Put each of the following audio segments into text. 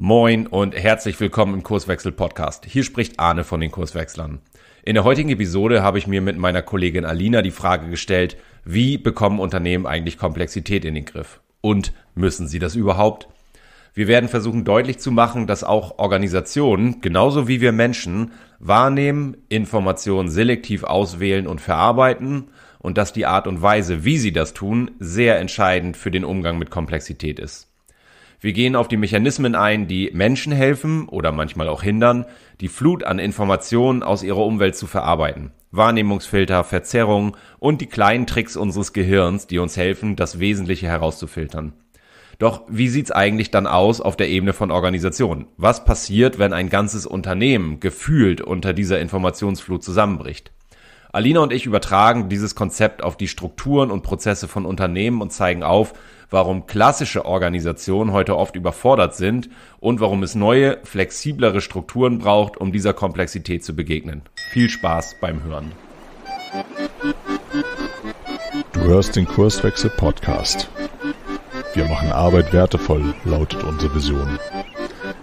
Moin und herzlich willkommen im Kurswechsel Podcast. Hier spricht Arne von den Kurswechslern. In der heutigen Episode habe ich mir mit meiner Kollegin Alina die Frage gestellt, wie bekommen Unternehmen eigentlich Komplexität in den Griff? Und müssen sie das überhaupt? Wir werden versuchen deutlich zu machen, dass auch Organisationen, genauso wie wir Menschen, wahrnehmen, Informationen selektiv auswählen und verarbeiten und dass die Art und Weise, wie sie das tun, sehr entscheidend für den Umgang mit Komplexität ist. Wir gehen auf die Mechanismen ein, die Menschen helfen oder manchmal auch hindern, die Flut an Informationen aus ihrer Umwelt zu verarbeiten. Wahrnehmungsfilter, Verzerrungen und die kleinen Tricks unseres Gehirns, die uns helfen, das Wesentliche herauszufiltern. Doch wie sieht's eigentlich dann aus auf der Ebene von Organisationen? Was passiert, wenn ein ganzes Unternehmen gefühlt unter dieser Informationsflut zusammenbricht? Alina und ich übertragen dieses Konzept auf die Strukturen und Prozesse von Unternehmen und zeigen auf, warum klassische Organisationen heute oft überfordert sind und warum es neue, flexiblere Strukturen braucht, um dieser Komplexität zu begegnen. Viel Spaß beim Hören. Du hörst den Kurswechsel Podcast. Wir machen Arbeit wertevoll, lautet unsere Vision.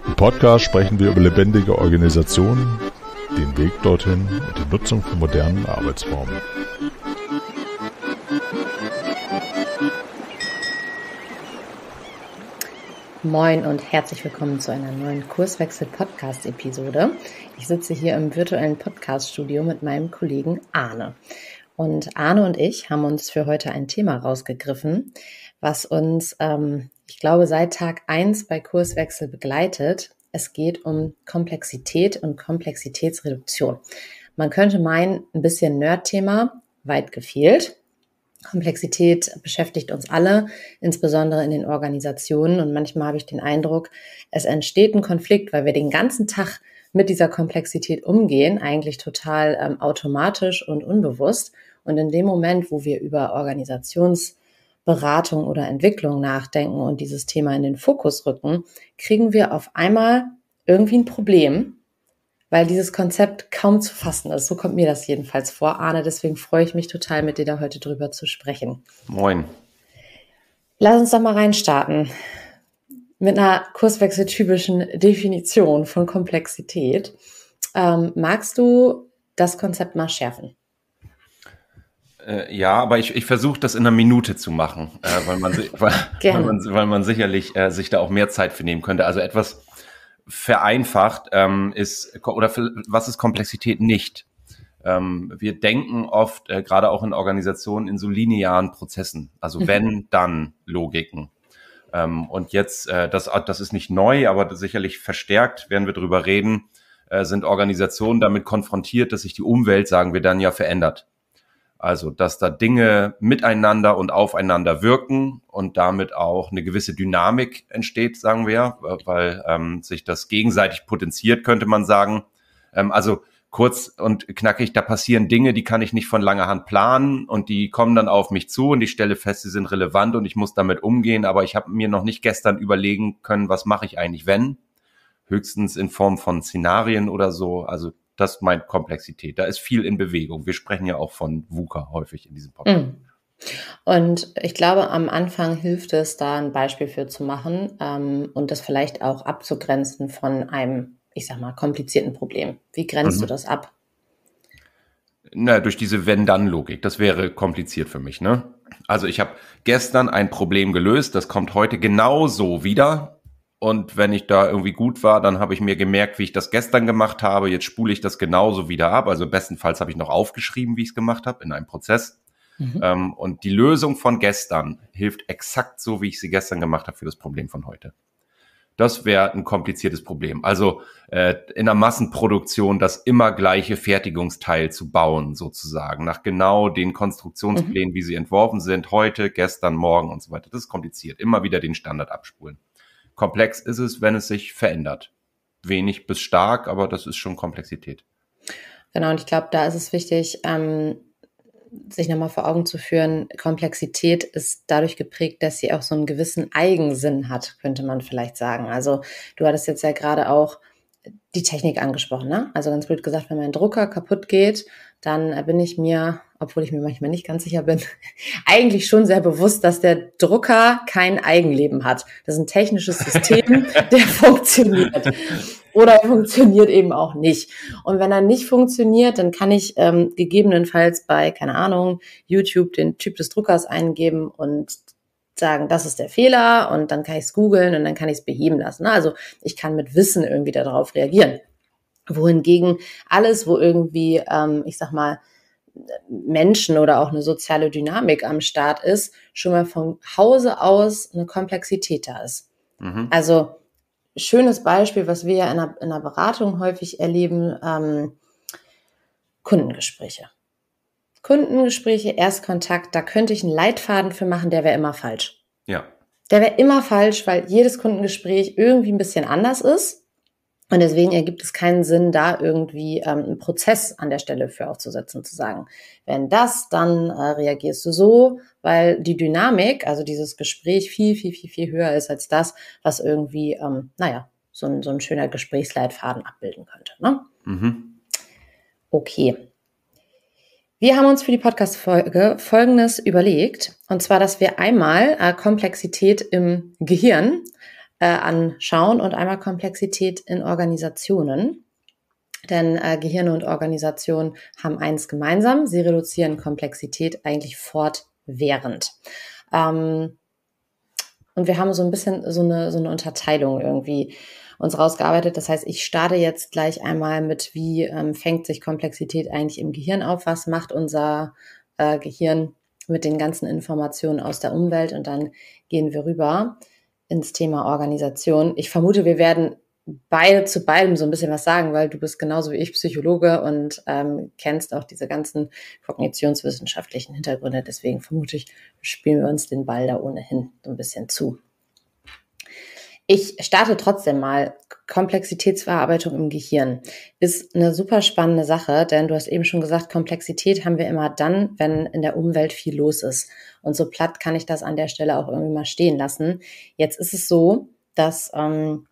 Im Podcast sprechen wir über lebendige Organisationen, den Weg dorthin und die Nutzung von modernen Arbeitsformen. Moin und herzlich willkommen zu einer neuen Kurswechsel-Podcast-Episode. Ich sitze hier im virtuellen Podcast-Studio mit meinem Kollegen Arne. Und Arne und ich haben uns für heute ein Thema rausgegriffen, was uns, ähm, ich glaube, seit Tag eins bei Kurswechsel begleitet. Es geht um Komplexität und Komplexitätsreduktion. Man könnte meinen, ein bisschen Nerd-Thema, weit gefehlt. Komplexität beschäftigt uns alle, insbesondere in den Organisationen. Und manchmal habe ich den Eindruck, es entsteht ein Konflikt, weil wir den ganzen Tag mit dieser Komplexität umgehen, eigentlich total ähm, automatisch und unbewusst. Und in dem Moment, wo wir über Organisationsberatung oder Entwicklung nachdenken und dieses Thema in den Fokus rücken, kriegen wir auf einmal irgendwie ein Problem, weil dieses Konzept kaum zu fassen ist. So kommt mir das jedenfalls vor, Arne. Deswegen freue ich mich total, mit dir da heute drüber zu sprechen. Moin. Lass uns doch mal reinstarten mit einer kurswechseltypischen Definition von Komplexität. Ähm, magst du das Konzept mal schärfen? Äh, ja, aber ich, ich versuche das in einer Minute zu machen, äh, weil, man, weil, weil, man, weil man sicherlich äh, sich da auch mehr Zeit für nehmen könnte. Also etwas vereinfacht ähm, ist oder für, was ist Komplexität nicht? Ähm, wir denken oft, äh, gerade auch in Organisationen, in so linearen Prozessen, also mhm. wenn, dann Logiken. Ähm, und jetzt, äh, das, das ist nicht neu, aber sicherlich verstärkt werden wir drüber reden, äh, sind Organisationen damit konfrontiert, dass sich die Umwelt, sagen wir dann ja, verändert. Also, dass da Dinge miteinander und aufeinander wirken und damit auch eine gewisse Dynamik entsteht, sagen wir, weil ähm, sich das gegenseitig potenziert, könnte man sagen. Ähm, also kurz und knackig, da passieren Dinge, die kann ich nicht von langer Hand planen und die kommen dann auf mich zu und ich stelle fest, sie sind relevant und ich muss damit umgehen, aber ich habe mir noch nicht gestern überlegen können, was mache ich eigentlich, wenn? Höchstens in Form von Szenarien oder so. Also das meint Komplexität. Da ist viel in Bewegung. Wir sprechen ja auch von VUCA häufig in diesem Podcast. Mhm. Und ich glaube, am Anfang hilft es, da ein Beispiel für zu machen ähm, und das vielleicht auch abzugrenzen von einem, ich sag mal, komplizierten Problem. Wie grenzt mhm. du das ab? Na, durch diese Wenn-Dann-Logik. Das wäre kompliziert für mich, ne? Also ich habe gestern ein Problem gelöst, das kommt heute genauso wieder und wenn ich da irgendwie gut war, dann habe ich mir gemerkt, wie ich das gestern gemacht habe. Jetzt spule ich das genauso wieder ab. Also bestenfalls habe ich noch aufgeschrieben, wie ich es gemacht habe, in einem Prozess. Mhm. Ähm, und die Lösung von gestern hilft exakt so, wie ich sie gestern gemacht habe für das Problem von heute. Das wäre ein kompliziertes Problem. Also äh, in der Massenproduktion das immer gleiche Fertigungsteil zu bauen, sozusagen, nach genau den Konstruktionsplänen, mhm. wie sie entworfen sind, heute, gestern, morgen und so weiter. Das ist kompliziert. Immer wieder den Standard abspulen. Komplex ist es, wenn es sich verändert. Wenig bis stark, aber das ist schon Komplexität. Genau, und ich glaube, da ist es wichtig, ähm, sich nochmal vor Augen zu führen, Komplexität ist dadurch geprägt, dass sie auch so einen gewissen Eigensinn hat, könnte man vielleicht sagen. Also du hattest jetzt ja gerade auch die Technik angesprochen, ne? Also ganz blöd gesagt, wenn mein Drucker kaputt geht, dann äh, bin ich mir obwohl ich mir manchmal nicht ganz sicher bin, eigentlich schon sehr bewusst, dass der Drucker kein Eigenleben hat. Das ist ein technisches System, der funktioniert. Oder er funktioniert eben auch nicht. Und wenn er nicht funktioniert, dann kann ich ähm, gegebenenfalls bei, keine Ahnung, YouTube den Typ des Druckers eingeben und sagen, das ist der Fehler und dann kann ich es googeln und dann kann ich es beheben lassen. Ne? Also ich kann mit Wissen irgendwie darauf reagieren. Wohingegen alles, wo irgendwie, ähm, ich sag mal, Menschen oder auch eine soziale Dynamik am Start ist, schon mal von Hause aus eine Komplexität da ist. Mhm. Also schönes Beispiel, was wir ja in der, in der Beratung häufig erleben, ähm, Kundengespräche. Kundengespräche, Erstkontakt, da könnte ich einen Leitfaden für machen, der wäre immer falsch. Ja. Der wäre immer falsch, weil jedes Kundengespräch irgendwie ein bisschen anders ist. Und deswegen ergibt es keinen Sinn, da irgendwie ähm, einen Prozess an der Stelle für aufzusetzen, zu sagen, wenn das, dann äh, reagierst du so, weil die Dynamik, also dieses Gespräch viel, viel, viel, viel höher ist als das, was irgendwie, ähm, naja, so ein, so ein schöner Gesprächsleitfaden abbilden könnte. Ne? Mhm. Okay. Wir haben uns für die Podcast-Folge Folgendes überlegt, und zwar, dass wir einmal äh, Komplexität im Gehirn äh, anschauen und einmal Komplexität in Organisationen. Denn äh, Gehirne und Organisation haben eins gemeinsam, sie reduzieren Komplexität eigentlich fortwährend. Ähm, und wir haben so ein bisschen so eine, so eine Unterteilung irgendwie uns rausgearbeitet. Das heißt, ich starte jetzt gleich einmal mit, wie ähm, fängt sich Komplexität eigentlich im Gehirn auf? Was macht unser äh, Gehirn mit den ganzen Informationen aus der Umwelt? Und dann gehen wir rüber ins Thema Organisation. Ich vermute, wir werden beide zu beidem so ein bisschen was sagen, weil du bist genauso wie ich Psychologe und ähm, kennst auch diese ganzen kognitionswissenschaftlichen Hintergründe. Deswegen vermute ich, spielen wir uns den Ball da ohnehin so ein bisschen zu. Ich starte trotzdem mal Komplexitätsverarbeitung im Gehirn ist eine super spannende Sache, denn du hast eben schon gesagt, Komplexität haben wir immer dann, wenn in der Umwelt viel los ist. Und so platt kann ich das an der Stelle auch irgendwie mal stehen lassen. Jetzt ist es so, dass ähm,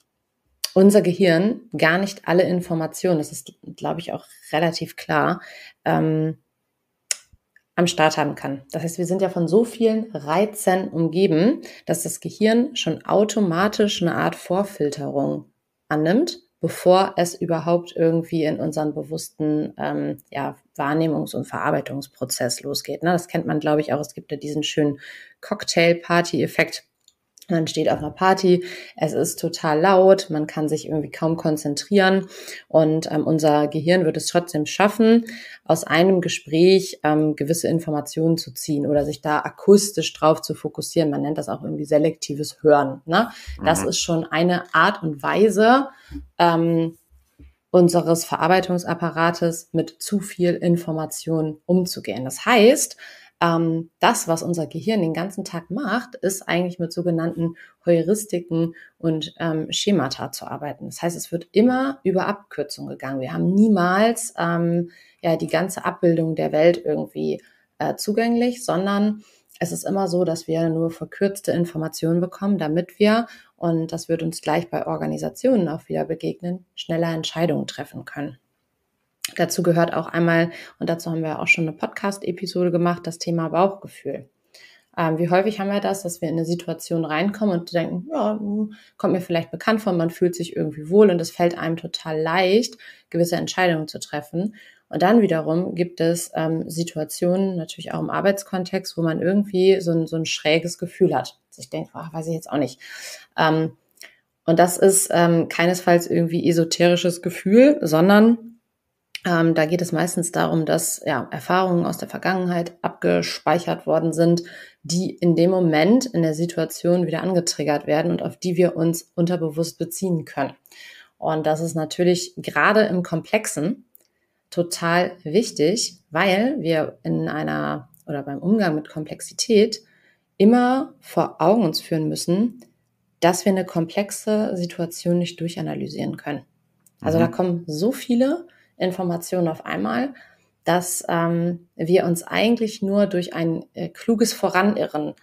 unser Gehirn gar nicht alle Informationen, das ist, glaube ich, auch relativ klar, ähm, am Start haben kann. Das heißt, wir sind ja von so vielen Reizen umgeben, dass das Gehirn schon automatisch eine Art Vorfilterung annimmt, bevor es überhaupt irgendwie in unseren bewussten ähm, ja, Wahrnehmungs- und Verarbeitungsprozess losgeht. Ne? Das kennt man, glaube ich, auch. Es gibt ja diesen schönen Cocktail-Party-Effekt, man steht auf einer Party, es ist total laut, man kann sich irgendwie kaum konzentrieren und ähm, unser Gehirn wird es trotzdem schaffen, aus einem Gespräch ähm, gewisse Informationen zu ziehen oder sich da akustisch drauf zu fokussieren. Man nennt das auch irgendwie selektives Hören. Ne? Das mhm. ist schon eine Art und Weise ähm, unseres Verarbeitungsapparates, mit zu viel Information umzugehen. Das heißt, ähm, das, was unser Gehirn den ganzen Tag macht, ist eigentlich mit sogenannten Heuristiken und ähm, Schemata zu arbeiten. Das heißt, es wird immer über Abkürzung gegangen. Wir haben niemals ähm, ja die ganze Abbildung der Welt irgendwie äh, zugänglich, sondern es ist immer so, dass wir nur verkürzte Informationen bekommen, damit wir, und das wird uns gleich bei Organisationen auch wieder begegnen, schneller Entscheidungen treffen können. Dazu gehört auch einmal, und dazu haben wir auch schon eine Podcast-Episode gemacht, das Thema Bauchgefühl. Ähm, wie häufig haben wir das, dass wir in eine Situation reinkommen und denken, ja, kommt mir vielleicht bekannt vor, man fühlt sich irgendwie wohl und es fällt einem total leicht, gewisse Entscheidungen zu treffen. Und dann wiederum gibt es ähm, Situationen, natürlich auch im Arbeitskontext, wo man irgendwie so ein, so ein schräges Gefühl hat. Sich denkt, ach, weiß ich jetzt auch nicht. Ähm, und das ist ähm, keinesfalls irgendwie esoterisches Gefühl, sondern ähm, da geht es meistens darum, dass ja, Erfahrungen aus der Vergangenheit abgespeichert worden sind, die in dem Moment in der Situation wieder angetriggert werden und auf die wir uns unterbewusst beziehen können. Und das ist natürlich gerade im Komplexen total wichtig, weil wir in einer oder beim Umgang mit Komplexität immer vor Augen uns führen müssen, dass wir eine komplexe Situation nicht durchanalysieren können. Also mhm. da kommen so viele Informationen auf einmal, dass ähm, wir uns eigentlich nur durch ein äh, kluges Voranirren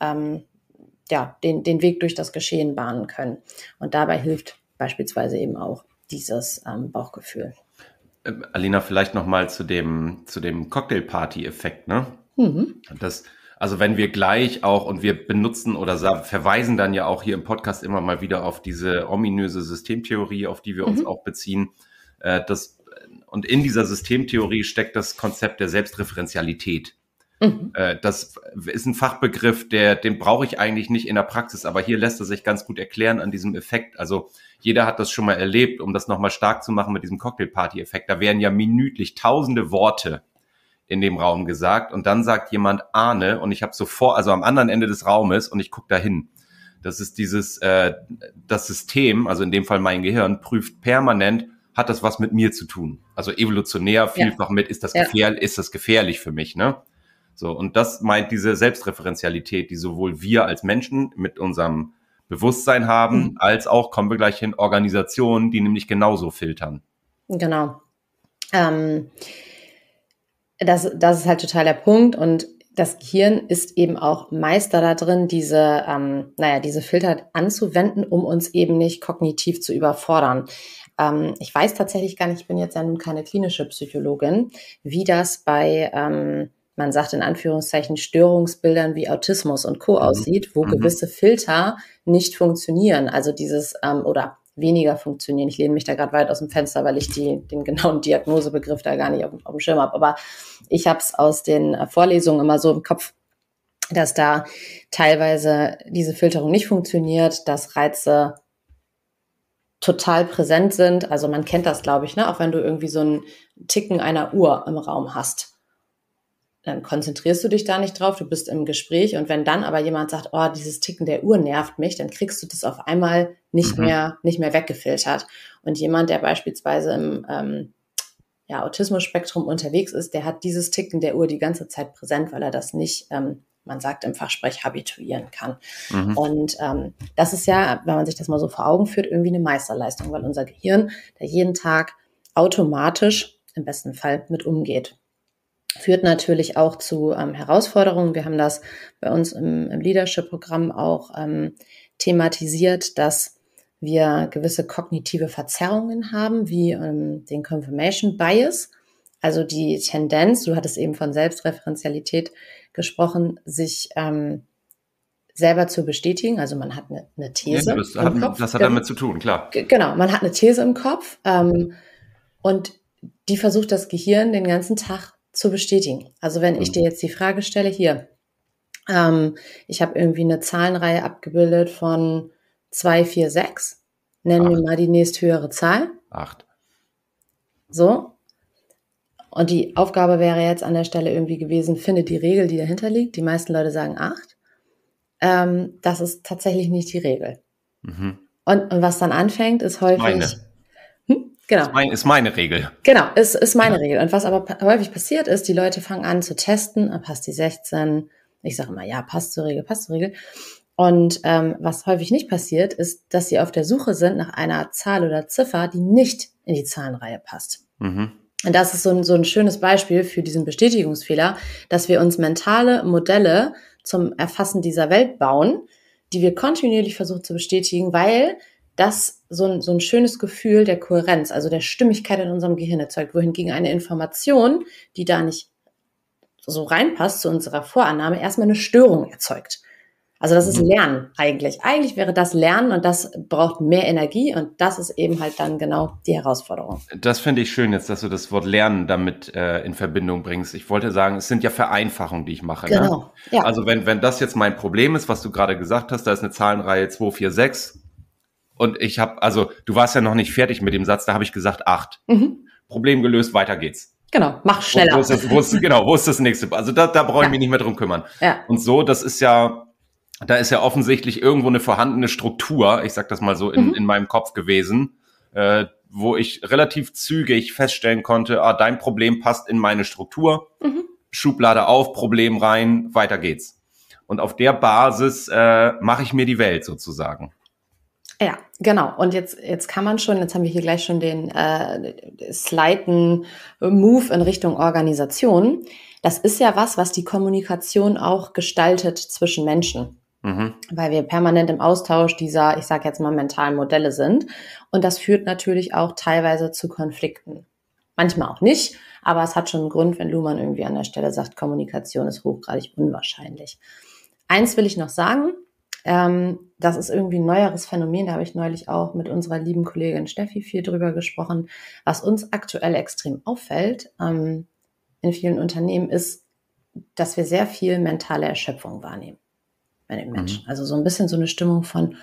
ähm, ja, den, den Weg durch das Geschehen bahnen können. Und dabei hilft beispielsweise eben auch dieses ähm, Bauchgefühl. Ähm, Alina, vielleicht nochmal zu dem, zu dem Cocktailparty-Effekt, ne? Mhm. Das, also wenn wir gleich auch und wir benutzen oder verweisen dann ja auch hier im Podcast immer mal wieder auf diese ominöse Systemtheorie, auf die wir uns mhm. auch beziehen, äh, dass und in dieser Systemtheorie steckt das Konzept der Selbstreferenzialität. Mhm. Äh, das ist ein Fachbegriff, der, den brauche ich eigentlich nicht in der Praxis, aber hier lässt er sich ganz gut erklären an diesem Effekt. Also jeder hat das schon mal erlebt, um das nochmal stark zu machen mit diesem Cocktailparty-Effekt. Da werden ja minütlich tausende Worte in dem Raum gesagt und dann sagt jemand Ahne und ich habe sofort, also am anderen Ende des Raumes und ich gucke dahin. Das ist dieses, äh, das System, also in dem Fall mein Gehirn, prüft permanent, hat das was mit mir zu tun? Also evolutionär vielfach ja. mit, ist das, gefährlich, ja. ist das gefährlich für mich, ne? So, und das meint diese Selbstreferenzialität, die sowohl wir als Menschen mit unserem Bewusstsein haben, mhm. als auch, kommen wir gleich hin, Organisationen, die nämlich genauso filtern. Genau. Ähm, das, das ist halt total der Punkt. Und das Gehirn ist eben auch Meister da drin, diese, ähm, naja, diese Filter anzuwenden, um uns eben nicht kognitiv zu überfordern. Ähm, ich weiß tatsächlich gar nicht, ich bin jetzt ja nun keine klinische Psychologin, wie das bei, ähm, man sagt in Anführungszeichen, Störungsbildern wie Autismus und Co. Mhm. aussieht, wo mhm. gewisse Filter nicht funktionieren. Also dieses, ähm, oder weniger funktionieren. Ich lehne mich da gerade weit aus dem Fenster, weil ich die, den genauen Diagnosebegriff da gar nicht auf, auf dem Schirm habe. Aber ich habe es aus den äh, Vorlesungen immer so im Kopf, dass da teilweise diese Filterung nicht funktioniert, dass Reize total präsent sind. Also man kennt das, glaube ich, ne? auch wenn du irgendwie so ein Ticken einer Uhr im Raum hast. Dann konzentrierst du dich da nicht drauf, du bist im Gespräch und wenn dann aber jemand sagt, oh, dieses Ticken der Uhr nervt mich, dann kriegst du das auf einmal nicht mhm. mehr, nicht mehr weggefiltert. Und jemand, der beispielsweise im ähm, ja, Autismus-Spektrum unterwegs ist, der hat dieses Ticken der Uhr die ganze Zeit präsent, weil er das nicht, ähm, man sagt im Fachsprech, habituieren kann. Mhm. Und ähm, das ist ja, wenn man sich das mal so vor Augen führt, irgendwie eine Meisterleistung, weil unser Gehirn da jeden Tag automatisch, im besten Fall, mit umgeht führt natürlich auch zu ähm, Herausforderungen. Wir haben das bei uns im, im Leadership-Programm auch ähm, thematisiert, dass wir gewisse kognitive Verzerrungen haben, wie ähm, den Confirmation Bias, also die Tendenz, du hattest eben von Selbstreferenzialität gesprochen, sich ähm, selber zu bestätigen. Also man hat eine, eine These. Ja, das, im hat, Kopf. das hat damit zu tun, klar. Genau, man hat eine These im Kopf ähm, und die versucht das Gehirn den ganzen Tag zu bestätigen. Also wenn mhm. ich dir jetzt die Frage stelle, hier, ähm, ich habe irgendwie eine Zahlenreihe abgebildet von 2, 4, 6. Nennen Acht. wir mal die nächsthöhere Zahl. 8. So. Und die Aufgabe wäre jetzt an der Stelle irgendwie gewesen, finde die Regel, die dahinter liegt. Die meisten Leute sagen 8. Ähm, das ist tatsächlich nicht die Regel. Mhm. Und, und, was dann anfängt, ist häufig. Meine. Hm? Genau. Ist, mein, ist, meine Regel. Genau, ist, ist meine ja. Regel. Und was aber häufig passiert ist, die Leute fangen an zu testen, ah, passt die 16, ich sage immer, ja, passt zur Regel, passt zur Regel. Und ähm, was häufig nicht passiert, ist, dass sie auf der Suche sind nach einer Zahl oder Ziffer, die nicht in die Zahlenreihe passt. Mhm. Und das ist so ein, so ein schönes Beispiel für diesen Bestätigungsfehler, dass wir uns mentale Modelle zum Erfassen dieser Welt bauen, die wir kontinuierlich versuchen zu bestätigen, weil das so ein, so ein schönes Gefühl der Kohärenz, also der Stimmigkeit in unserem Gehirn erzeugt, wohingegen eine Information, die da nicht so reinpasst zu unserer Vorannahme, erstmal eine Störung erzeugt. Also das ist mhm. Lernen eigentlich. Eigentlich wäre das Lernen und das braucht mehr Energie und das ist eben halt dann genau die Herausforderung. Das finde ich schön jetzt, dass du das Wort Lernen damit äh, in Verbindung bringst. Ich wollte sagen, es sind ja Vereinfachungen, die ich mache. Ne? Genau. Ne? Ja. Also wenn, wenn das jetzt mein Problem ist, was du gerade gesagt hast, da ist eine Zahlenreihe 2, 4, 6 und ich habe, also du warst ja noch nicht fertig mit dem Satz, da habe ich gesagt 8. Mhm. Problem gelöst, weiter geht's. Genau, mach schneller. Wo, wo ist das, wo ist, genau, wo ist das nächste? Also da, da brauche ich ja. mich nicht mehr drum kümmern. Ja. Und so, das ist ja da ist ja offensichtlich irgendwo eine vorhandene Struktur, ich sag das mal so in, mhm. in meinem Kopf gewesen, äh, wo ich relativ zügig feststellen konnte, ah, dein Problem passt in meine Struktur, mhm. Schublade auf, Problem rein, weiter geht's. Und auf der Basis äh, mache ich mir die Welt sozusagen. Ja, genau. Und jetzt, jetzt kann man schon, jetzt haben wir hier gleich schon den äh, slighten Move in Richtung Organisation. Das ist ja was, was die Kommunikation auch gestaltet zwischen Menschen. Mhm. Weil wir permanent im Austausch dieser, ich sage jetzt mal, mentalen Modelle sind. Und das führt natürlich auch teilweise zu Konflikten. Manchmal auch nicht, aber es hat schon einen Grund, wenn Luhmann irgendwie an der Stelle sagt, Kommunikation ist hochgradig unwahrscheinlich. Eins will ich noch sagen, ähm, das ist irgendwie ein neueres Phänomen, da habe ich neulich auch mit unserer lieben Kollegin Steffi viel drüber gesprochen. Was uns aktuell extrem auffällt ähm, in vielen Unternehmen ist, dass wir sehr viel mentale Erschöpfung wahrnehmen bei den mhm. Menschen. Mhm. Also so ein bisschen so eine Stimmung von,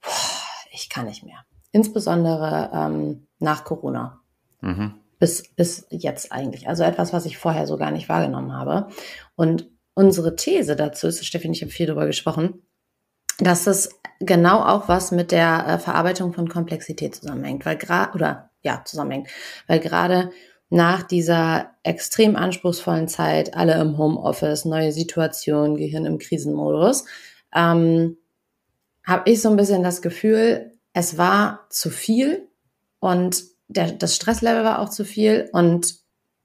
boah, ich kann nicht mehr. Insbesondere ähm, nach Corona. Mhm. Bis, bis jetzt eigentlich. Also etwas, was ich vorher so gar nicht wahrgenommen habe. Und unsere These dazu ist, Steffi ich habe viel darüber gesprochen, dass es genau auch was mit der äh, Verarbeitung von Komplexität zusammenhängt, weil gerade, oder ja, zusammenhängt, weil gerade nach dieser extrem anspruchsvollen Zeit, alle im Homeoffice, neue Situation, Gehirn im Krisenmodus, ähm, habe ich so ein bisschen das Gefühl, es war zu viel und der, das Stresslevel war auch zu viel und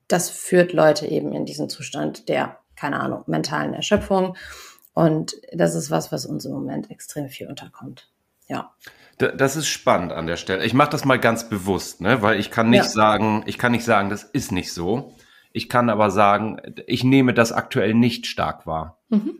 das führt Leute eben in diesen Zustand der, keine Ahnung, mentalen Erschöpfung. Und das ist was, was uns im Moment extrem viel unterkommt. Ja. Das ist spannend an der Stelle. Ich mache das mal ganz bewusst, ne? weil ich kann nicht ja. sagen, ich kann nicht sagen, das ist nicht so. Ich kann aber sagen, ich nehme das aktuell nicht stark wahr. Mhm.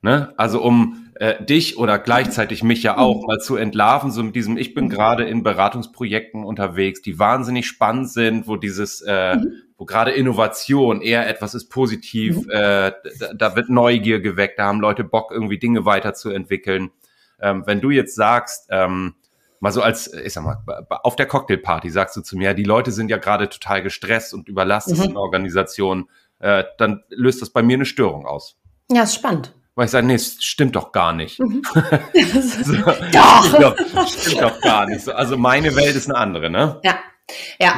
Ne? Also um äh, dich oder gleichzeitig mich ja auch mhm. mal zu entlarven, so mit diesem, ich bin gerade in Beratungsprojekten unterwegs, die wahnsinnig spannend sind, wo dieses, äh, mhm. wo gerade Innovation eher etwas ist positiv, mhm. äh, da, da, wird Neugier geweckt, da haben Leute Bock, irgendwie Dinge weiterzuentwickeln ähm, wenn du jetzt sagst, ähm, mal so als, ich sag mal, auf der Cocktailparty sagst du zu mir, die Leute sind ja gerade total gestresst und überlastet mhm. in Organisationen, äh, dann löst das bei mir eine Störung aus. Ja, ist spannend weil ich sage, nee, es stimmt doch gar nicht. Mhm. so, doch. doch. Stimmt doch gar nicht. Also meine Welt ist eine andere, ne? Ja, ja,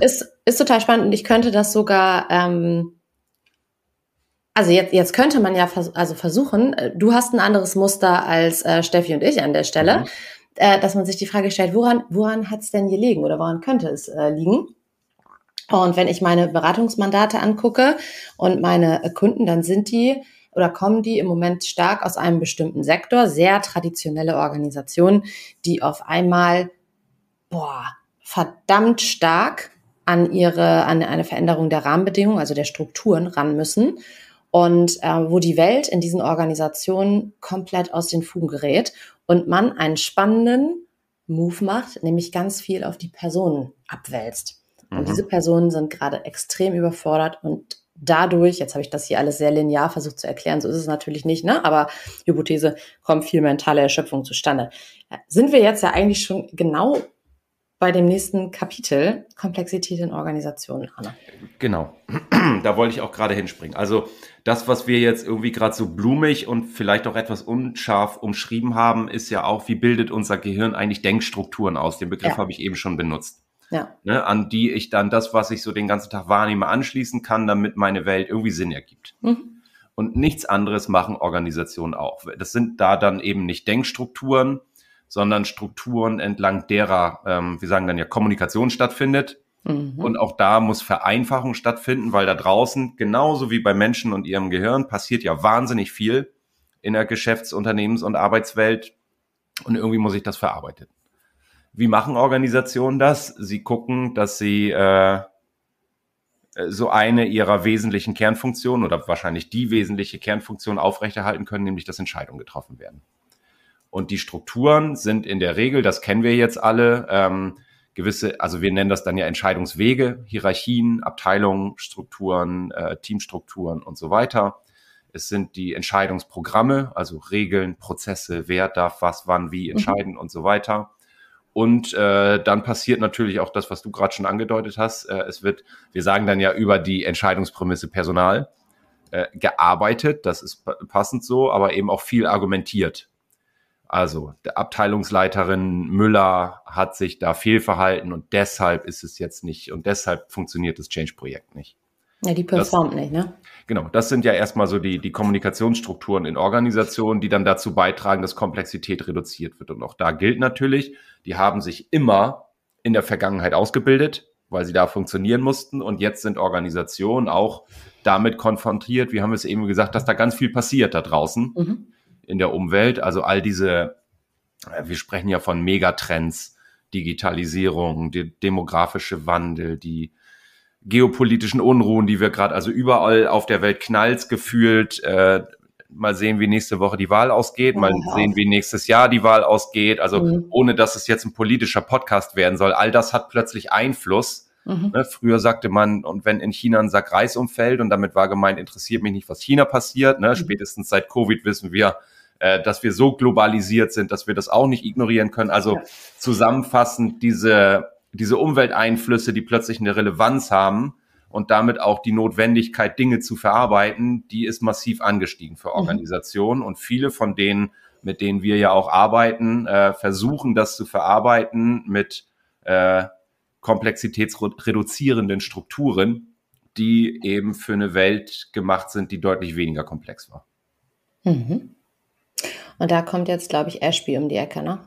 ist, ist total spannend und ich könnte das sogar ähm, also jetzt, jetzt könnte man ja vers also versuchen, äh, du hast ein anderes Muster als äh, Steffi und ich an der Stelle, mhm. äh, dass man sich die Frage stellt, woran, woran hat es denn gelegen oder woran könnte es äh, liegen? Und wenn ich meine Beratungsmandate angucke und meine äh, Kunden, dann sind die oder kommen die im Moment stark aus einem bestimmten Sektor, sehr traditionelle Organisationen, die auf einmal, boah, verdammt stark an ihre, an eine Veränderung der Rahmenbedingungen, also der Strukturen ran müssen und äh, wo die Welt in diesen Organisationen komplett aus den Fugen gerät und man einen spannenden Move macht, nämlich ganz viel auf die Personen abwälzt. Und mhm. diese Personen sind gerade extrem überfordert und dadurch, jetzt habe ich das hier alles sehr linear versucht zu erklären, so ist es natürlich nicht, ne? aber Hypothese kommt viel mentale Erschöpfung zustande. Äh, sind wir jetzt ja eigentlich schon genau bei dem nächsten Kapitel Komplexität in Organisationen, Anna. Genau, da wollte ich auch gerade hinspringen. Also das, was wir jetzt irgendwie gerade so blumig und vielleicht auch etwas unscharf umschrieben haben, ist ja auch, wie bildet unser Gehirn eigentlich Denkstrukturen aus? Den Begriff ja. habe ich eben schon benutzt. Ja. Ne, an die ich dann das, was ich so den ganzen Tag wahrnehme, anschließen kann, damit meine Welt irgendwie Sinn ergibt. Mhm. Und nichts anderes machen Organisationen auch. Das sind da dann eben nicht Denkstrukturen, sondern Strukturen entlang derer, ähm, wir sagen dann ja, Kommunikation stattfindet. Mhm. Und auch da muss Vereinfachung stattfinden, weil da draußen, genauso wie bei Menschen und ihrem Gehirn, passiert ja wahnsinnig viel in der Geschäfts-, Unternehmens- und Arbeitswelt. Und irgendwie muss ich das verarbeiten. Wie machen Organisationen das? Sie gucken, dass sie äh, äh, so eine ihrer wesentlichen Kernfunktionen oder wahrscheinlich die wesentliche Kernfunktion aufrechterhalten können, nämlich dass Entscheidungen getroffen werden. Und die Strukturen sind in der Regel, das kennen wir jetzt alle, ähm, gewisse, also wir nennen das dann ja Entscheidungswege, Hierarchien, Abteilungen, Strukturen, äh, Teamstrukturen und so weiter. Es sind die Entscheidungsprogramme, also Regeln, Prozesse, wer darf was, wann, wie mhm. entscheiden mhm. und so weiter. Und äh, dann passiert natürlich auch das, was du gerade schon angedeutet hast. Äh, es wird, wir sagen dann ja über die Entscheidungsprämisse Personal äh, gearbeitet, das ist passend so, aber eben auch viel argumentiert. Also der Abteilungsleiterin Müller hat sich da fehlverhalten und deshalb ist es jetzt nicht und deshalb funktioniert das Change-Projekt nicht. Ja, die performt das, nicht, ne? Genau, das sind ja erstmal so die, die Kommunikationsstrukturen in Organisationen, die dann dazu beitragen, dass Komplexität reduziert wird. Und auch da gilt natürlich, die haben sich immer in der Vergangenheit ausgebildet, weil sie da funktionieren mussten. Und jetzt sind Organisationen auch damit konfrontiert, wie haben wir es eben gesagt, dass da ganz viel passiert da draußen. Mhm in der Umwelt. Also all diese, äh, wir sprechen ja von Megatrends, Digitalisierung, der demografische Wandel, die geopolitischen Unruhen, die wir gerade, also überall auf der Welt knallt gefühlt. Äh, mal sehen, wie nächste Woche die Wahl ausgeht, mal ja. sehen, wie nächstes Jahr die Wahl ausgeht. Also mhm. ohne dass es jetzt ein politischer Podcast werden soll, all das hat plötzlich Einfluss. Mhm. Ne, früher sagte man, und wenn in China ein Sack Reis umfällt, und damit war gemeint, interessiert mich nicht, was China passiert. Ne? Mhm. Spätestens seit Covid wissen wir, äh, dass wir so globalisiert sind, dass wir das auch nicht ignorieren können. Also ja. zusammenfassend diese, diese Umwelteinflüsse, die plötzlich eine Relevanz haben und damit auch die Notwendigkeit, Dinge zu verarbeiten, die ist massiv angestiegen für mhm. Organisationen. Mhm. Und viele von denen, mit denen wir ja auch arbeiten, äh, versuchen das zu verarbeiten mit äh, komplexitätsreduzierenden Strukturen, die eben für eine Welt gemacht sind, die deutlich weniger komplex war. Mhm. Und da kommt jetzt, glaube ich, Ashby um die Ecke, ne?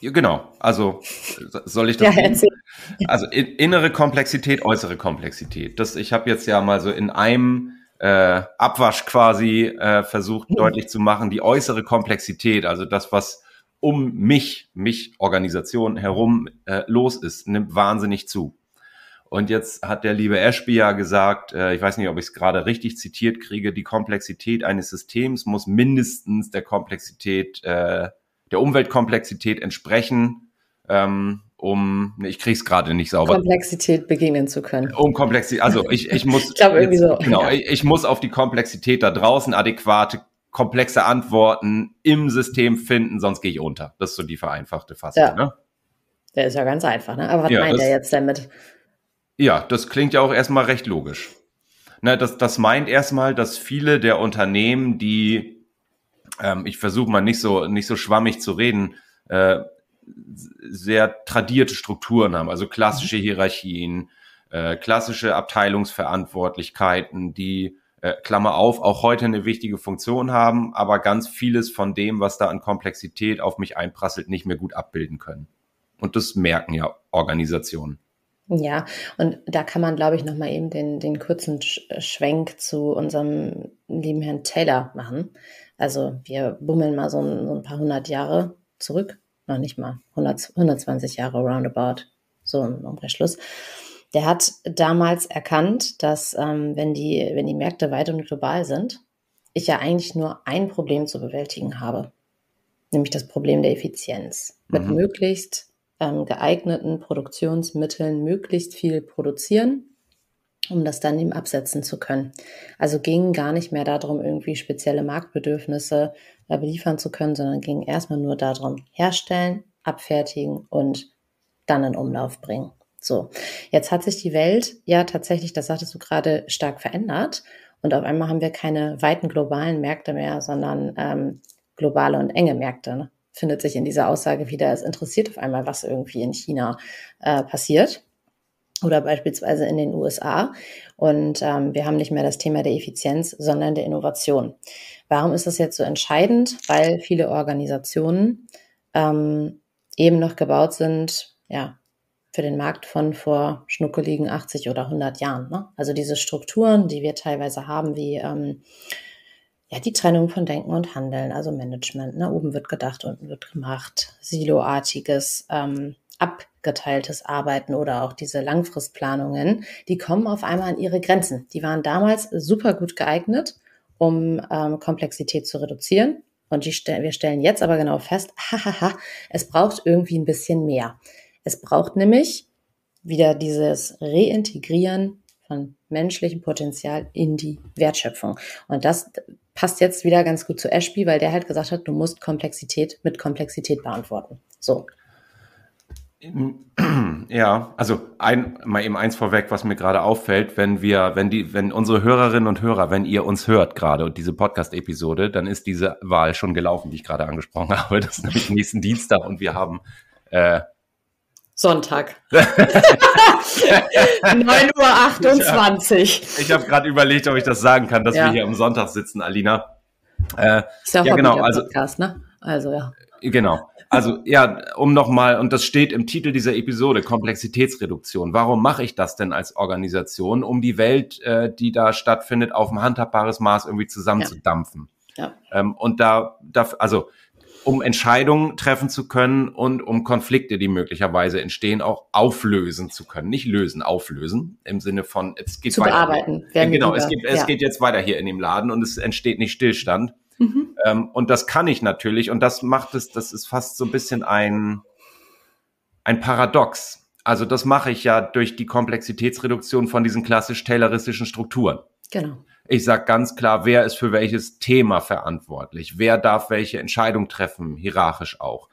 Ja, genau. Also soll ich das? ja, also innere Komplexität, äußere Komplexität. Das, ich habe jetzt ja mal so in einem äh, Abwasch quasi äh, versucht hm. deutlich zu machen, die äußere Komplexität, also das, was um mich, mich Organisation herum äh, los ist, nimmt wahnsinnig zu. Und jetzt hat der liebe Ashby ja gesagt, äh, ich weiß nicht, ob ich es gerade richtig zitiert kriege, die Komplexität eines Systems muss mindestens der Komplexität, äh, der Umweltkomplexität entsprechen, ähm, um, ich krieg's gerade nicht sauber. Komplexität begegnen zu können. Um Komplexität, also ich, ich muss, ich glaub, irgendwie so. genau, ja. ich, ich muss auf die Komplexität da draußen adäquate komplexe Antworten im System finden, sonst gehe ich unter. Das ist so die vereinfachte Fassung. Ja. Ne? Der ist ja ganz einfach, ne? Aber was ja, meint er jetzt damit? Ja, das klingt ja auch erstmal recht logisch. Na, das, das meint erstmal, dass viele der Unternehmen, die, ähm, ich versuche mal nicht so, nicht so schwammig zu reden, äh, sehr tradierte Strukturen haben, also klassische mhm. Hierarchien, äh, klassische Abteilungsverantwortlichkeiten, die, äh, Klammer auf, auch heute eine wichtige Funktion haben, aber ganz vieles von dem, was da an Komplexität auf mich einprasselt, nicht mehr gut abbilden können. Und das merken ja Organisationen. Ja, und da kann man, glaube ich, nochmal eben den, den kurzen Schwenk zu unserem lieben Herrn Taylor machen. Also wir bummeln mal so ein, so ein paar hundert Jahre zurück, noch nicht mal, 100, 120 Jahre roundabout, so im Umkehrschluss. Der hat damals erkannt, dass ähm, wenn, die, wenn die Märkte weit und global sind, ich ja eigentlich nur ein Problem zu bewältigen habe, nämlich das Problem der Effizienz. Mhm. Mit möglichst ähm, geeigneten Produktionsmitteln möglichst viel produzieren, um das dann eben absetzen zu können. Also ging gar nicht mehr darum, irgendwie spezielle Marktbedürfnisse äh, beliefern zu können, sondern ging erstmal nur darum, herstellen, abfertigen und dann in Umlauf bringen. So, jetzt hat sich die Welt ja tatsächlich, das sagtest du gerade, stark verändert. Und auf einmal haben wir keine weiten globalen Märkte mehr, sondern ähm, globale und enge Märkte. Ne? findet sich in dieser Aussage wieder, es interessiert auf einmal, was irgendwie in China äh, passiert oder beispielsweise in den USA. Und ähm, wir haben nicht mehr das Thema der Effizienz, sondern der Innovation. Warum ist das jetzt so entscheidend? Weil viele Organisationen ähm, eben noch gebaut sind, ja, für den Markt von vor schnuckeligen 80 oder 100 Jahren. Ne? Also diese Strukturen, die wir teilweise haben, wie ähm, ja, die Trennung von Denken und Handeln, also Management. Ne? Oben wird gedacht, unten wird gemacht, siloartiges, ähm, abgeteiltes Arbeiten oder auch diese Langfristplanungen, die kommen auf einmal an ihre Grenzen. Die waren damals super gut geeignet, um ähm, Komplexität zu reduzieren. Und die, wir stellen jetzt aber genau fest, hahaha, es braucht irgendwie ein bisschen mehr. Es braucht nämlich wieder dieses Reintegrieren von menschlichem Potenzial in die Wertschöpfung. Und das passt jetzt wieder ganz gut zu Ashby, weil der halt gesagt hat, du musst Komplexität mit Komplexität beantworten. So. Ja, also ein, mal eben eins vorweg, was mir gerade auffällt, wenn wir, wenn die, wenn unsere Hörerinnen und Hörer, wenn ihr uns hört gerade und diese Podcast-Episode, dann ist diese Wahl schon gelaufen, die ich gerade angesprochen habe. Das ist nämlich nächsten Dienstag und wir haben äh, Sonntag. 9.28 Uhr. Ich habe hab gerade überlegt, ob ich das sagen kann, dass ja. wir hier am Sonntag sitzen, Alina. Äh, ist ja, ja genau, also, Podcast, ne? Also ja. Genau. Also ja, um nochmal, und das steht im Titel dieser Episode, Komplexitätsreduktion. Warum mache ich das denn als Organisation, um die Welt, äh, die da stattfindet, auf ein handhabbares Maß irgendwie zusammenzudampfen? Ja. ja. Ähm, und da, da, also um Entscheidungen treffen zu können und um Konflikte, die möglicherweise entstehen, auch auflösen zu können. Nicht lösen, auflösen im Sinne von, es geht zu weiter. Bearbeiten, äh, genau, es, geht, es ja. geht jetzt weiter hier in dem Laden und es entsteht nicht Stillstand. Mhm. Ähm, und das kann ich natürlich und das macht es, das ist fast so ein bisschen ein, ein Paradox. Also das mache ich ja durch die Komplexitätsreduktion von diesen klassisch tayloristischen Strukturen. Genau. Ich sage ganz klar, wer ist für welches Thema verantwortlich? Wer darf welche Entscheidung treffen, hierarchisch auch?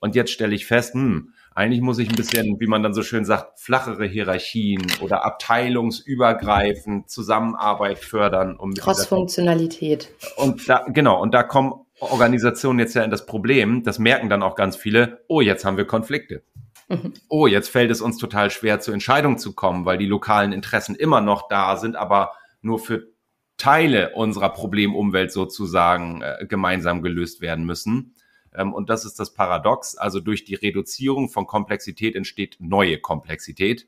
Und jetzt stelle ich fest, hm, eigentlich muss ich ein bisschen, wie man dann so schön sagt, flachere Hierarchien oder abteilungsübergreifend Zusammenarbeit fördern. Um Cross-Funktionalität. Und da, genau, und da kommen Organisationen jetzt ja in das Problem, das merken dann auch ganz viele, oh, jetzt haben wir Konflikte. Mhm. Oh, jetzt fällt es uns total schwer, zur Entscheidung zu kommen, weil die lokalen Interessen immer noch da sind, aber nur für Teile unserer Problemumwelt sozusagen äh, gemeinsam gelöst werden müssen. Ähm, und das ist das Paradox. Also durch die Reduzierung von Komplexität entsteht neue Komplexität,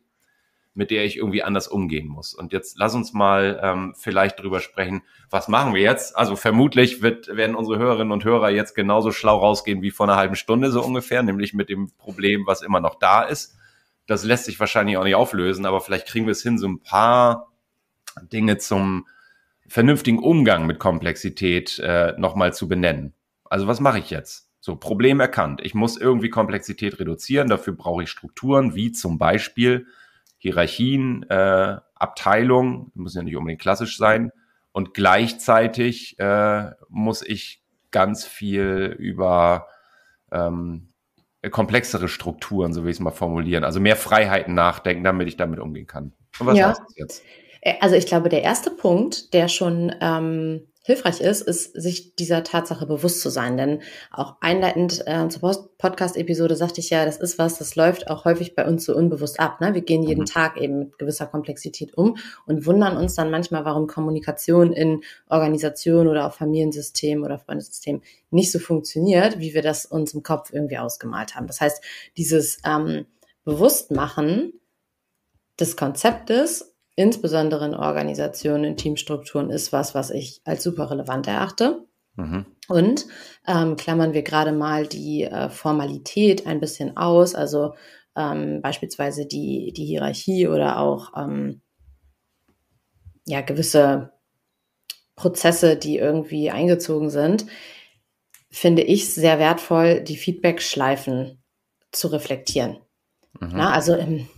mit der ich irgendwie anders umgehen muss. Und jetzt lass uns mal ähm, vielleicht drüber sprechen, was machen wir jetzt? Also vermutlich wird, werden unsere Hörerinnen und Hörer jetzt genauso schlau rausgehen wie vor einer halben Stunde so ungefähr, nämlich mit dem Problem, was immer noch da ist. Das lässt sich wahrscheinlich auch nicht auflösen, aber vielleicht kriegen wir es hin, so ein paar Dinge zum, vernünftigen Umgang mit Komplexität äh, nochmal zu benennen. Also was mache ich jetzt? So, Problem erkannt. Ich muss irgendwie Komplexität reduzieren. Dafür brauche ich Strukturen wie zum Beispiel Hierarchien, äh, Abteilungen, muss ja nicht unbedingt klassisch sein. Und gleichzeitig äh, muss ich ganz viel über ähm, komplexere Strukturen, so wie ich es mal formulieren, also mehr Freiheiten nachdenken, damit ich damit umgehen kann. Und was ja. heißt das jetzt? Äh, also ich glaube, der erste Punkt, der schon ähm, hilfreich ist, ist, sich dieser Tatsache bewusst zu sein. Denn auch einleitend äh, zur Podcast-Episode sagte ich ja, das ist was, das läuft auch häufig bei uns so unbewusst ab. Ne? Wir gehen jeden mhm. Tag eben mit gewisser Komplexität um und wundern uns dann manchmal, warum Kommunikation in Organisationen oder auf Familiensystemen oder Freundessystemen nicht so funktioniert, wie wir das uns im Kopf irgendwie ausgemalt haben. Das heißt, dieses ähm, Bewusstmachen des Konzeptes insbesondere in Organisationen, in Teamstrukturen, ist was, was ich als super relevant erachte. Mhm. Und ähm, klammern wir gerade mal die äh, Formalität ein bisschen aus, also ähm, beispielsweise die, die Hierarchie oder auch ähm, ja, gewisse Prozesse, die irgendwie eingezogen sind, finde ich sehr wertvoll, die Feedback-Schleifen zu reflektieren. Mhm. Na, also im,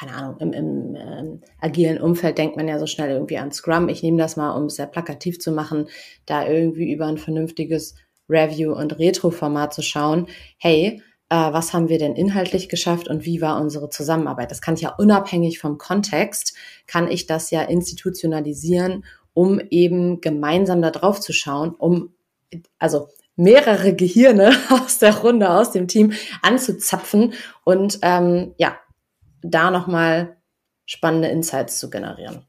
keine Ahnung, im, im ähm, agilen Umfeld denkt man ja so schnell irgendwie an Scrum. Ich nehme das mal, um es sehr plakativ zu machen, da irgendwie über ein vernünftiges Review- und Retro-Format zu schauen, hey, äh, was haben wir denn inhaltlich geschafft und wie war unsere Zusammenarbeit? Das kann ich ja unabhängig vom Kontext, kann ich das ja institutionalisieren, um eben gemeinsam da drauf zu schauen, um, also mehrere Gehirne aus der Runde, aus dem Team anzuzapfen und ähm, ja, da nochmal spannende Insights zu generieren.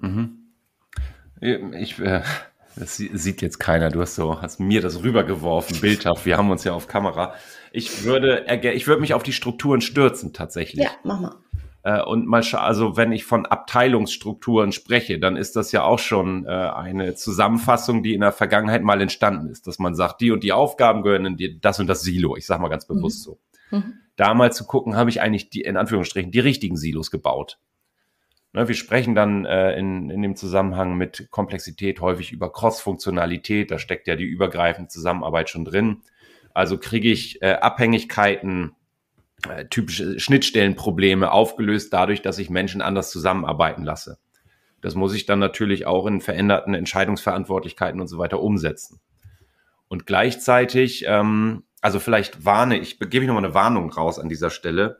Mhm. Ich, äh, das sieht jetzt keiner. Du hast so, hast mir das rübergeworfen, bildhaft. Wir haben uns ja auf Kamera. Ich würde, äh, ich würde mich auf die Strukturen stürzen, tatsächlich. Ja, mach mal. Äh, und mal, also wenn ich von Abteilungsstrukturen spreche, dann ist das ja auch schon äh, eine Zusammenfassung, die in der Vergangenheit mal entstanden ist, dass man sagt, die und die Aufgaben gehören in die, das und das Silo. Ich sage mal ganz bewusst mhm. so. Mhm. Damals zu gucken, habe ich eigentlich die, in Anführungsstrichen, die richtigen Silos gebaut. Ne, wir sprechen dann äh, in, in dem Zusammenhang mit Komplexität häufig über Cross-Funktionalität. Da steckt ja die übergreifende Zusammenarbeit schon drin. Also kriege ich äh, Abhängigkeiten, äh, typische Schnittstellenprobleme aufgelöst dadurch, dass ich Menschen anders zusammenarbeiten lasse. Das muss ich dann natürlich auch in veränderten Entscheidungsverantwortlichkeiten und so weiter umsetzen. Und gleichzeitig ähm, also vielleicht warne ich, gebe ich nochmal eine Warnung raus an dieser Stelle,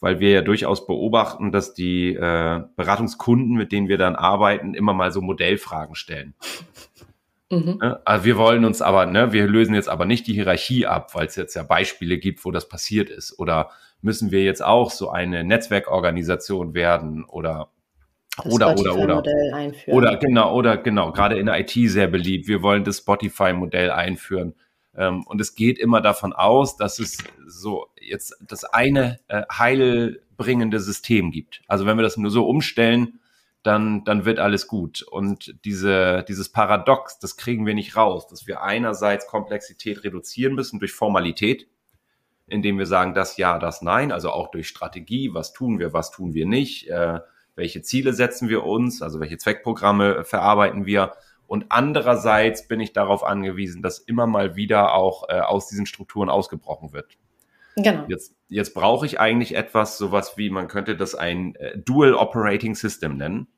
weil wir ja durchaus beobachten, dass die äh, Beratungskunden, mit denen wir dann arbeiten, immer mal so Modellfragen stellen. Mhm. Ne? Also wir wollen uns aber, ne, wir lösen jetzt aber nicht die Hierarchie ab, weil es jetzt ja Beispiele gibt, wo das passiert ist. Oder müssen wir jetzt auch so eine Netzwerkorganisation werden oder das oder oder oder oder genau oder genau gerade in der IT sehr beliebt. Wir wollen das Spotify-Modell einführen. Ähm, und es geht immer davon aus, dass es so jetzt das eine äh, heilbringende System gibt. Also wenn wir das nur so umstellen, dann, dann wird alles gut. Und diese, dieses Paradox, das kriegen wir nicht raus, dass wir einerseits Komplexität reduzieren müssen durch Formalität, indem wir sagen, das ja, das nein, also auch durch Strategie, was tun wir, was tun wir nicht, äh, welche Ziele setzen wir uns, also welche Zweckprogramme verarbeiten wir, und andererseits bin ich darauf angewiesen, dass immer mal wieder auch äh, aus diesen Strukturen ausgebrochen wird. Genau. Jetzt, jetzt brauche ich eigentlich etwas, sowas wie, man könnte das ein äh, Dual Operating System nennen.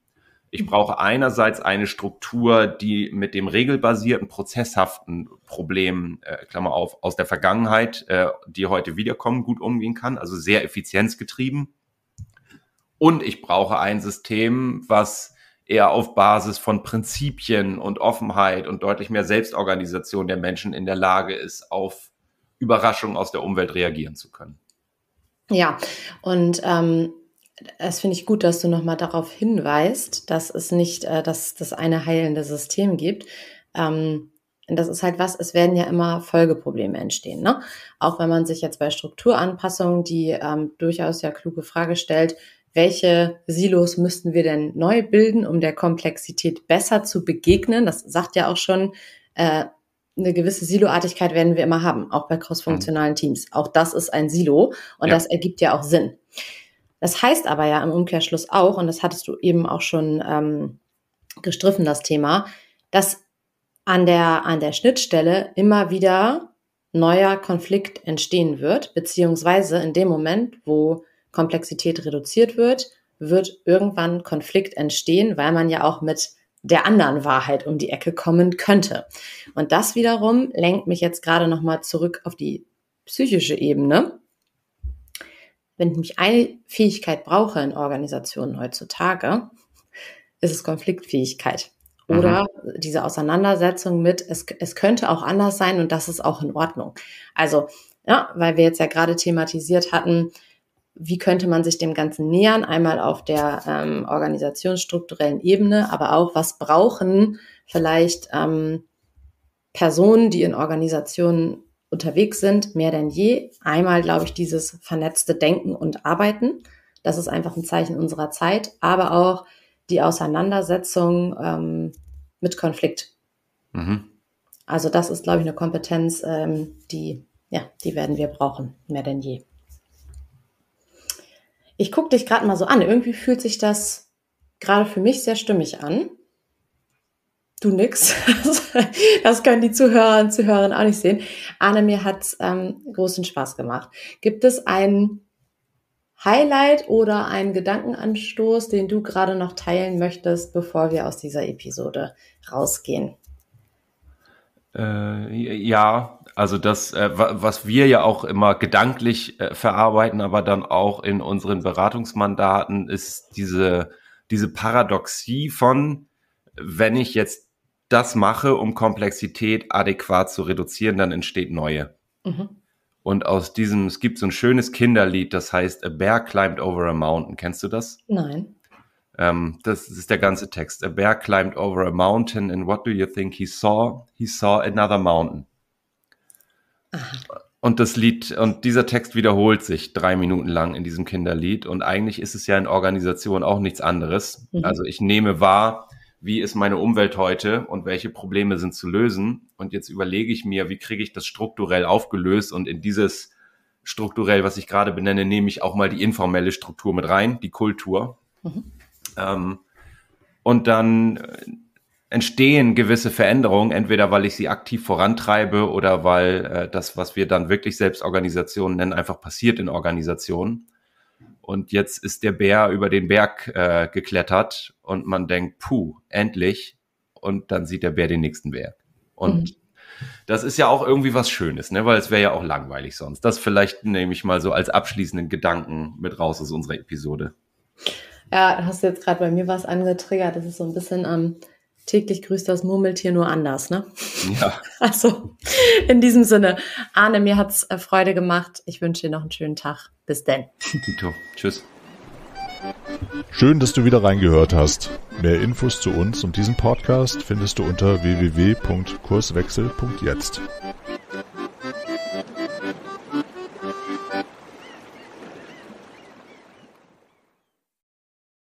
Ich mhm. brauche einerseits eine Struktur, die mit dem regelbasierten, prozesshaften Problem, äh, Klammer auf, aus der Vergangenheit, äh, die heute wiederkommen, gut umgehen kann, also sehr effizienzgetrieben. Und ich brauche ein System, was eher auf Basis von Prinzipien und Offenheit und deutlich mehr Selbstorganisation der Menschen in der Lage ist, auf Überraschungen aus der Umwelt reagieren zu können. Ja, und ähm, es finde ich gut, dass du nochmal darauf hinweist, dass es nicht äh, dass das eine heilende System gibt. Ähm, das ist halt was, es werden ja immer Folgeprobleme entstehen. Ne? Auch wenn man sich jetzt bei Strukturanpassungen, die ähm, durchaus ja kluge Frage stellt, welche Silos müssten wir denn neu bilden, um der Komplexität besser zu begegnen. Das sagt ja auch schon, äh, eine gewisse Siloartigkeit werden wir immer haben, auch bei crossfunktionalen mhm. Teams. Auch das ist ein Silo und ja. das ergibt ja auch Sinn. Das heißt aber ja im Umkehrschluss auch, und das hattest du eben auch schon ähm, gestriffen, das Thema, dass an der, an der Schnittstelle immer wieder neuer Konflikt entstehen wird, beziehungsweise in dem Moment, wo Komplexität reduziert wird, wird irgendwann Konflikt entstehen, weil man ja auch mit der anderen Wahrheit um die Ecke kommen könnte. Und das wiederum lenkt mich jetzt gerade nochmal zurück auf die psychische Ebene. Wenn ich eine Fähigkeit brauche in Organisationen heutzutage, ist es Konfliktfähigkeit. Mhm. Oder mhm. diese Auseinandersetzung mit, es, es könnte auch anders sein und das ist auch in Ordnung. Also, ja, weil wir jetzt ja gerade thematisiert hatten, wie könnte man sich dem Ganzen nähern? Einmal auf der ähm, organisationsstrukturellen Ebene, aber auch, was brauchen vielleicht ähm, Personen, die in Organisationen unterwegs sind, mehr denn je. Einmal, glaube ich, dieses vernetzte Denken und Arbeiten. Das ist einfach ein Zeichen unserer Zeit, aber auch die Auseinandersetzung ähm, mit Konflikt. Mhm. Also das ist, glaube ich, eine Kompetenz, ähm, die, ja, die werden wir brauchen, mehr denn je. Ich gucke dich gerade mal so an. Irgendwie fühlt sich das gerade für mich sehr stimmig an. Du nix. Das können die Zuhörer und Zuhörerinnen auch nicht sehen. Anne, mir hat ähm, großen Spaß gemacht. Gibt es ein Highlight oder einen Gedankenanstoß, den du gerade noch teilen möchtest, bevor wir aus dieser Episode rausgehen? Äh, ja, also das, äh, was wir ja auch immer gedanklich äh, verarbeiten, aber dann auch in unseren Beratungsmandaten, ist diese, diese Paradoxie von, wenn ich jetzt das mache, um Komplexität adäquat zu reduzieren, dann entsteht neue. Mhm. Und aus diesem, es gibt so ein schönes Kinderlied, das heißt A Bear Climbed Over a Mountain. Kennst du das? Nein. Um, ähm, das ist der ganze Text. A bear climbed over a mountain and what do you think he saw? He saw another mountain. Und das Lied und dieser Text wiederholt sich drei Minuten lang in diesem Kinderlied. Und eigentlich ist es ja in Organisation auch nichts anderes. Mhm. Also ich nehme wahr, wie ist meine Umwelt heute und welche Probleme sind zu lösen. Und jetzt überlege ich mir, wie kriege ich das strukturell aufgelöst und in dieses strukturell, was ich gerade benenne, nehme ich auch mal die informelle Struktur mit rein, die Kultur. Mhm. Ähm, und dann äh, entstehen gewisse Veränderungen, entweder weil ich sie aktiv vorantreibe oder weil äh, das, was wir dann wirklich Selbstorganisation nennen, einfach passiert in Organisationen. Und jetzt ist der Bär über den Berg äh, geklettert und man denkt, puh, endlich. Und dann sieht der Bär den nächsten Bär. Und mhm. das ist ja auch irgendwie was Schönes, ne? weil es wäre ja auch langweilig sonst. Das vielleicht nehme ich mal so als abschließenden Gedanken mit raus aus unserer Episode. Ja, hast du jetzt gerade bei mir was angetriggert. Das ist so ein bisschen am. Ähm täglich grüßt das Murmeltier nur anders, ne? Ja. Also in diesem Sinne, Arne, mir hat es äh, Freude gemacht. Ich wünsche dir noch einen schönen Tag. Bis denn. Tito, tschüss. Schön, dass du wieder reingehört hast. Mehr Infos zu uns und diesem Podcast findest du unter www.kurswechsel.jetzt.